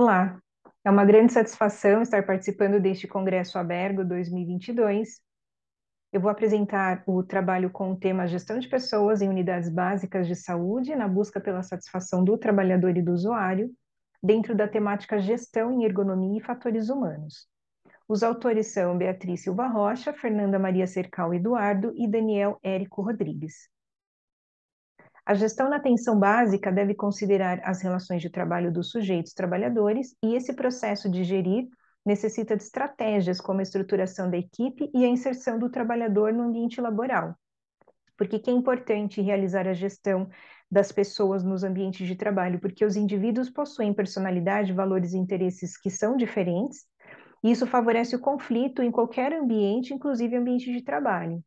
Olá, é uma grande satisfação estar participando deste Congresso Abergo 2022. Eu vou apresentar o trabalho com o tema Gestão de Pessoas em Unidades Básicas de Saúde na busca pela satisfação do trabalhador e do usuário, dentro da temática Gestão em Ergonomia e Fatores Humanos. Os autores são Beatriz Silva Rocha, Fernanda Maria Cercal Eduardo e Daniel Érico Rodrigues. A gestão na atenção básica deve considerar as relações de trabalho dos sujeitos trabalhadores e esse processo de gerir necessita de estratégias como a estruturação da equipe e a inserção do trabalhador no ambiente laboral. Porque que é importante realizar a gestão das pessoas nos ambientes de trabalho? Porque os indivíduos possuem personalidade, valores e interesses que são diferentes, e isso favorece o conflito em qualquer ambiente, inclusive ambiente de trabalho.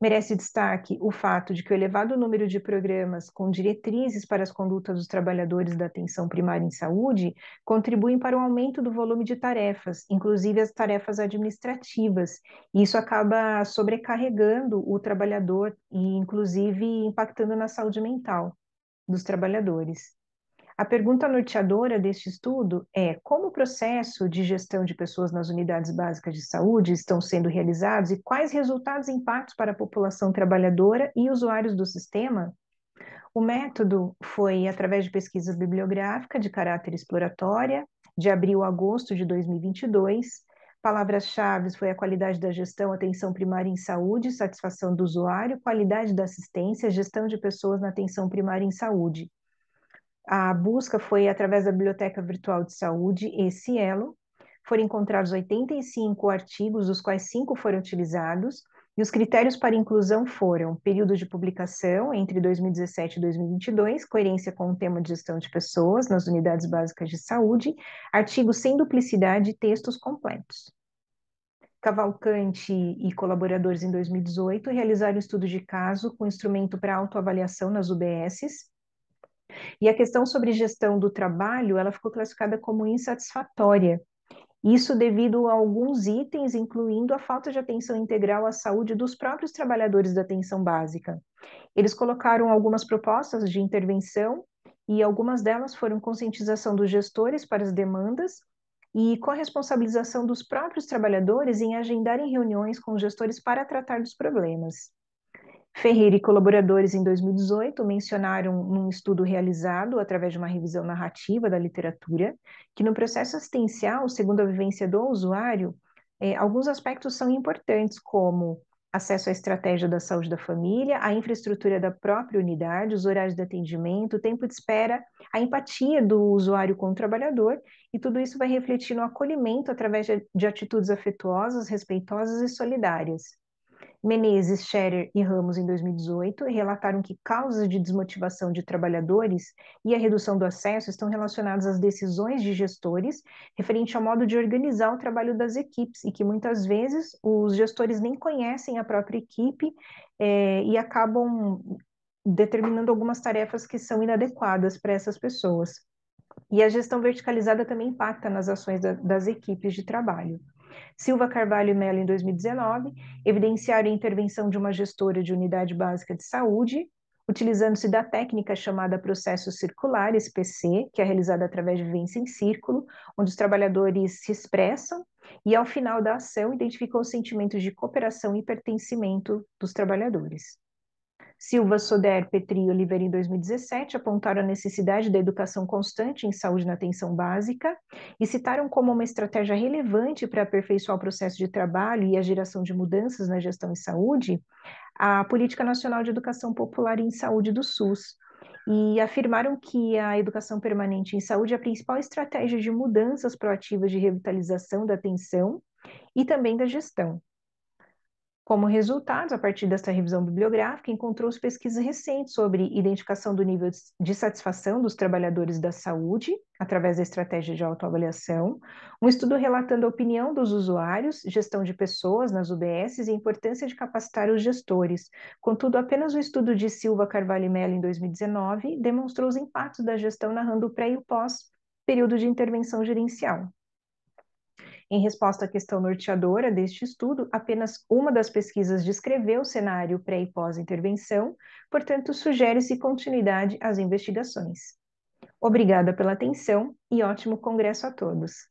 Merece destaque o fato de que o elevado número de programas com diretrizes para as condutas dos trabalhadores da atenção primária em saúde contribuem para o aumento do volume de tarefas, inclusive as tarefas administrativas. E isso acaba sobrecarregando o trabalhador e, inclusive, impactando na saúde mental dos trabalhadores. A pergunta norteadora deste estudo é como o processo de gestão de pessoas nas unidades básicas de saúde estão sendo realizados e quais resultados e impactos para a população trabalhadora e usuários do sistema? O método foi através de pesquisas bibliográficas de caráter exploratória, de abril a agosto de 2022. Palavras-chave foi a qualidade da gestão, atenção primária em saúde, satisfação do usuário, qualidade da assistência, gestão de pessoas na atenção primária em saúde. A busca foi através da Biblioteca Virtual de Saúde e Cielo. Foram encontrados 85 artigos, dos quais cinco foram utilizados, e os critérios para inclusão foram período de publicação entre 2017 e 2022, coerência com o tema de gestão de pessoas nas unidades básicas de saúde, artigos sem duplicidade e textos completos. Cavalcante e colaboradores em 2018 realizaram estudo de caso com instrumento para autoavaliação nas UBSs e a questão sobre gestão do trabalho, ela ficou classificada como insatisfatória. Isso devido a alguns itens, incluindo a falta de atenção integral à saúde dos próprios trabalhadores da atenção básica. Eles colocaram algumas propostas de intervenção e algumas delas foram conscientização dos gestores para as demandas e corresponsabilização dos próprios trabalhadores em agendarem reuniões com gestores para tratar dos problemas. Ferreira e colaboradores, em 2018, mencionaram um estudo realizado através de uma revisão narrativa da literatura, que no processo assistencial, segundo a vivência do usuário, é, alguns aspectos são importantes, como acesso à estratégia da saúde da família, a infraestrutura da própria unidade, os horários de atendimento, o tempo de espera, a empatia do usuário com o trabalhador, e tudo isso vai refletir no acolhimento através de atitudes afetuosas, respeitosas e solidárias. Menezes, Scherer e Ramos, em 2018, relataram que causas de desmotivação de trabalhadores e a redução do acesso estão relacionadas às decisões de gestores referente ao modo de organizar o trabalho das equipes e que muitas vezes os gestores nem conhecem a própria equipe é, e acabam determinando algumas tarefas que são inadequadas para essas pessoas. E a gestão verticalizada também impacta nas ações da, das equipes de trabalho. Silva Carvalho e Mello, em 2019, evidenciaram a intervenção de uma gestora de unidade básica de saúde, utilizando-se da técnica chamada processo circular, SPC, que é realizada através de vivência em círculo, onde os trabalhadores se expressam e, ao final da ação, identificou os sentimentos de cooperação e pertencimento dos trabalhadores. Silva, Soder, Petri e Oliveira, em 2017, apontaram a necessidade da educação constante em saúde na atenção básica e citaram como uma estratégia relevante para aperfeiçoar o processo de trabalho e a geração de mudanças na gestão em saúde a Política Nacional de Educação Popular em Saúde do SUS, e afirmaram que a educação permanente em saúde é a principal estratégia de mudanças proativas de revitalização da atenção e também da gestão. Como resultado, a partir desta revisão bibliográfica, encontrou-se pesquisas recentes sobre identificação do nível de satisfação dos trabalhadores da saúde, através da estratégia de autoavaliação, um estudo relatando a opinião dos usuários, gestão de pessoas nas UBSs e a importância de capacitar os gestores. Contudo, apenas o estudo de Silva Carvalho e Mello em 2019 demonstrou os impactos da gestão narrando o pré e o pós período de intervenção gerencial. Em resposta à questão norteadora deste estudo, apenas uma das pesquisas descreveu o cenário pré e pós-intervenção, portanto, sugere-se continuidade às investigações. Obrigada pela atenção e ótimo congresso a todos!